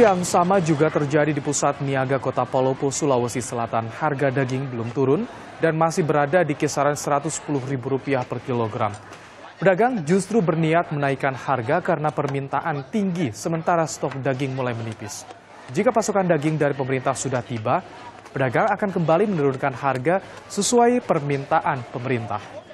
Yang sama juga terjadi di pusat niaga kota Palopo, Sulawesi Selatan. Harga daging belum turun dan masih berada di kisaran Rp110.000 per kilogram. Pedagang justru berniat menaikkan harga karena permintaan tinggi, sementara stok daging mulai menipis. Jika pasokan daging dari pemerintah sudah tiba, pedagang akan kembali menurunkan harga sesuai permintaan pemerintah.